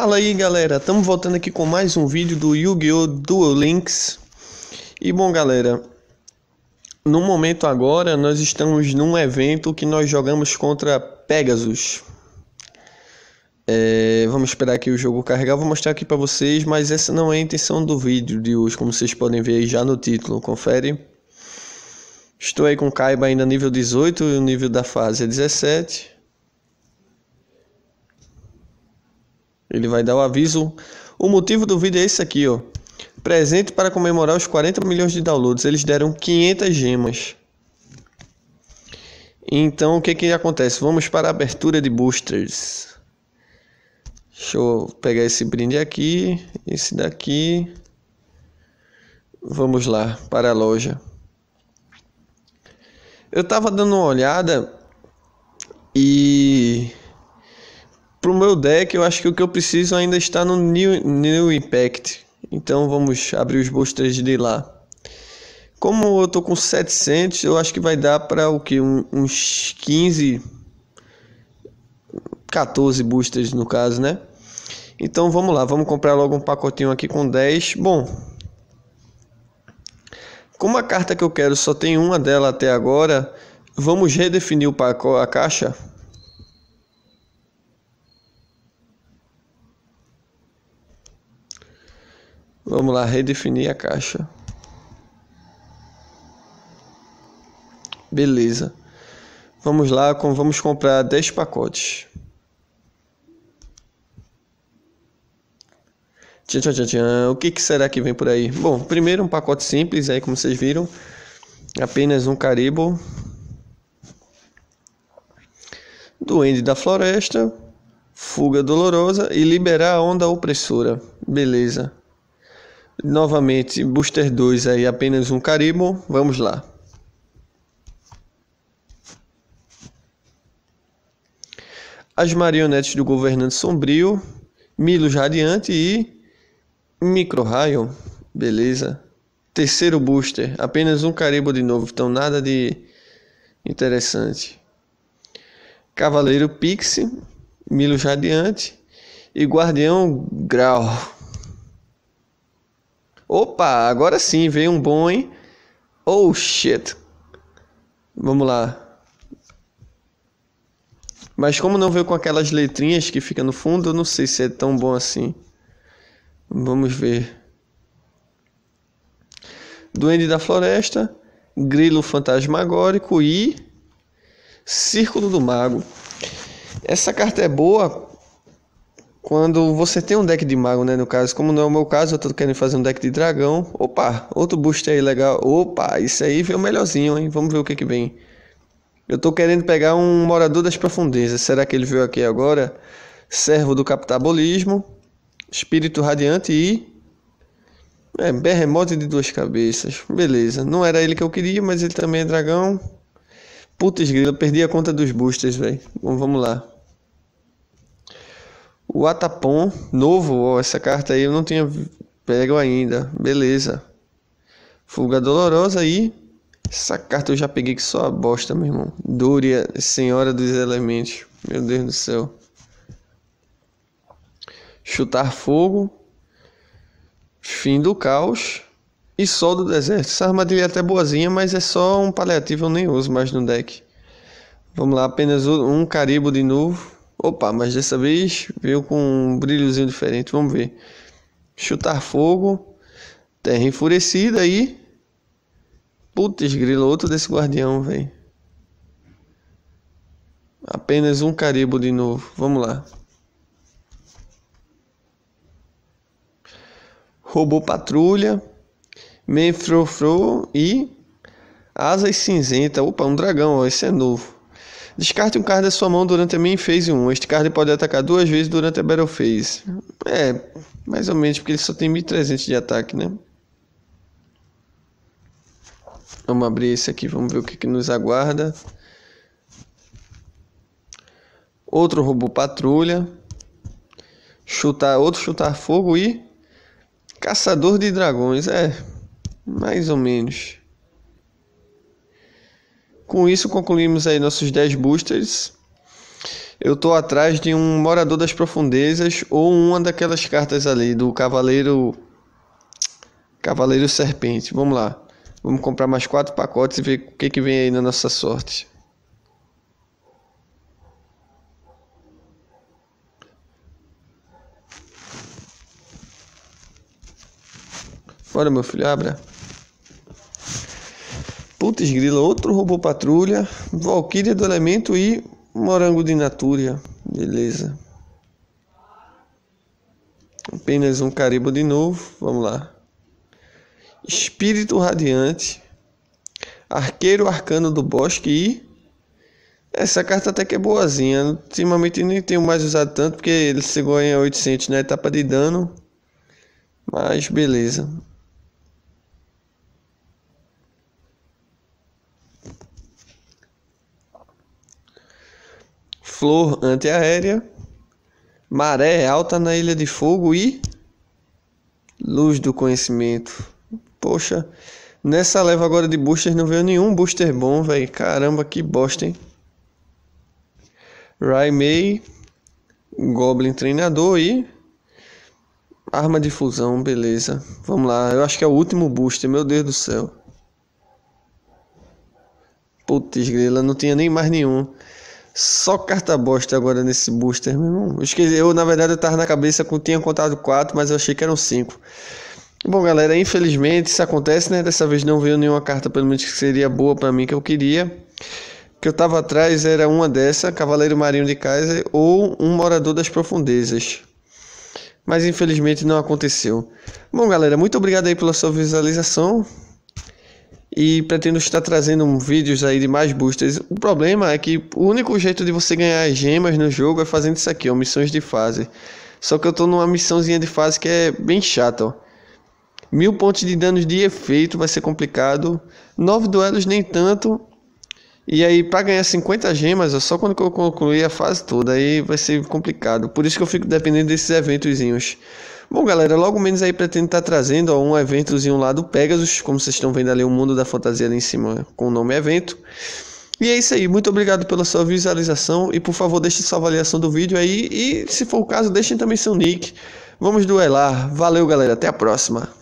Fala aí galera, estamos voltando aqui com mais um vídeo do Yu-Gi-Oh! Duel Links E bom galera, no momento agora nós estamos num evento que nós jogamos contra Pegasus é, Vamos esperar aqui o jogo carregar, vou mostrar aqui para vocês, mas essa não é a intenção do vídeo de hoje Como vocês podem ver aí já no título, confere Estou aí com Kaiba ainda nível 18 e o nível da fase é 17 Ele vai dar o aviso. O motivo do vídeo é esse aqui, ó. Presente para comemorar os 40 milhões de downloads. Eles deram 500 gemas. Então, o que que acontece? Vamos para a abertura de boosters. Deixa eu pegar esse brinde aqui, esse daqui. Vamos lá para a loja. Eu tava dando uma olhada e Pro meu deck, eu acho que o que eu preciso ainda está no New, New Impact. Então vamos abrir os boosters de lá. Como eu tô com 700, eu acho que vai dar para o que um, uns 15 14 boosters no caso, né? Então vamos lá, vamos comprar logo um pacotinho aqui com 10. Bom, como a carta que eu quero só tem uma dela até agora, vamos redefinir o pacote, a caixa. Vamos lá, redefinir a caixa. Beleza. Vamos lá, vamos comprar 10 pacotes. Tchan, tchan, tchan, O que, que será que vem por aí? Bom, primeiro um pacote simples, aí como vocês viram, apenas um caribo. Duende da Floresta, Fuga Dolorosa e Liberar a Onda Opressora. Beleza. Novamente, Booster 2 aí apenas um Caribou. Vamos lá. As marionetes do governante sombrio, milo Radiante e Micro Raio. Beleza. Terceiro booster, apenas um Caribou de novo, então nada de interessante. Cavaleiro Pixie, milo Radiante e Guardião Grau. Opa, agora sim, veio um bom, hein? Oh shit. Vamos lá. Mas como não veio com aquelas letrinhas que fica no fundo, eu não sei se é tão bom assim. Vamos ver. Duende da Floresta, Grilo Fantasmagórico e Círculo do Mago. Essa carta é boa quando você tem um deck de mago, né? No caso, como não é o meu caso, eu tô querendo fazer um deck de dragão. Opa, outro boost aí legal. Opa, isso aí veio melhorzinho, hein? Vamos ver o que que vem. Eu tô querendo pegar um morador das profundezas. Será que ele veio aqui agora? Servo do capitabolismo, espírito radiante e é, berremote de duas cabeças. Beleza. Não era ele que eu queria, mas ele também é dragão. Putz grila, perdi a conta dos boosters, velho. Bom, vamos lá. O Atapon, novo, ó, essa carta aí eu não tinha pego ainda. Beleza. Fuga dolorosa aí. Essa carta eu já peguei que só a bosta, meu irmão. Dúria, Senhora dos Elementos. Meu Deus do céu. Chutar fogo. Fim do caos. E Sol do Deserto. Essa armadilha é até boazinha, mas é só um paliativo, eu nem uso mais no deck. Vamos lá, apenas um caribo de novo. Opa, mas dessa vez veio com um brilhozinho diferente, vamos ver. Chutar fogo, terra enfurecida aí. Putz, grilo, outro desse guardião, velho. Apenas um caribo de novo, vamos lá. Robô Patrulha, Menfrofro e Asas Cinzenta. Opa, um dragão, ó, esse é novo. Descarte um card da sua mão durante a main phase 1. Este card pode atacar duas vezes durante a battle phase. É, mais ou menos, porque ele só tem 1300 de ataque, né? Vamos abrir esse aqui, vamos ver o que, que nos aguarda. Outro robô patrulha. Chutar, outro chutar fogo e caçador de dragões, é, mais ou menos. Com isso, concluímos aí nossos 10 boosters. Eu estou atrás de um morador das profundezas ou uma daquelas cartas ali do cavaleiro cavaleiro serpente. Vamos lá. Vamos comprar mais quatro pacotes e ver o que que vem aí na nossa sorte. Bora, meu filho, abra. Putz outro robô patrulha, Valkyria do Elemento e Morango de Natúria, Beleza. Apenas um caribo de novo. Vamos lá. Espírito Radiante. Arqueiro Arcano do Bosque e. Essa carta até que é boazinha. Ultimamente nem tenho mais usado tanto porque ele chegou em 800 na etapa de dano. Mas beleza. flor antiaérea, maré alta na Ilha de Fogo e luz do conhecimento. Poxa, nessa leva agora de boosters não veio nenhum booster bom, velho. Caramba, que bosta, hein? Raimei, Goblin Treinador e Arma de Fusão, beleza. Vamos lá, eu acho que é o último booster, meu Deus do céu. Putz grila, não tinha nem mais nenhum. Só carta bosta agora nesse booster, meu irmão. Eu, esqueci, eu na verdade, eu tava na cabeça que eu tinha contado 4, mas eu achei que eram 5. Bom, galera, infelizmente isso acontece, né? Dessa vez não veio nenhuma carta, pelo menos que seria boa para mim, que eu queria. Que eu tava atrás era uma dessa, Cavaleiro Marinho de Kaiser ou um Morador das Profundezas. Mas infelizmente não aconteceu. Bom, galera, muito obrigado aí pela sua visualização e pretendo estar trazendo vídeos aí de mais boosters. O problema é que o único jeito de você ganhar gemas no jogo é fazendo isso aqui, ó, missões de fase. Só que eu tô numa missãozinha de fase que é bem chata, ó. Mil pontos de danos de efeito vai ser complicado. Nove duelos nem tanto. E aí, para ganhar 50 gemas, é só quando eu concluir a fase toda. Aí vai ser complicado. Por isso que eu fico dependendo desses eventozinhos. Bom, galera, logo menos aí pretendo estar trazendo ó, um eventozinho lá do Pegasus, como vocês estão vendo ali, o mundo da fantasia ali em cima com o nome evento. E é isso aí, muito obrigado pela sua visualização e por favor deixe sua avaliação do vídeo aí e se for o caso deixem também seu nick. Vamos duelar, valeu galera, até a próxima.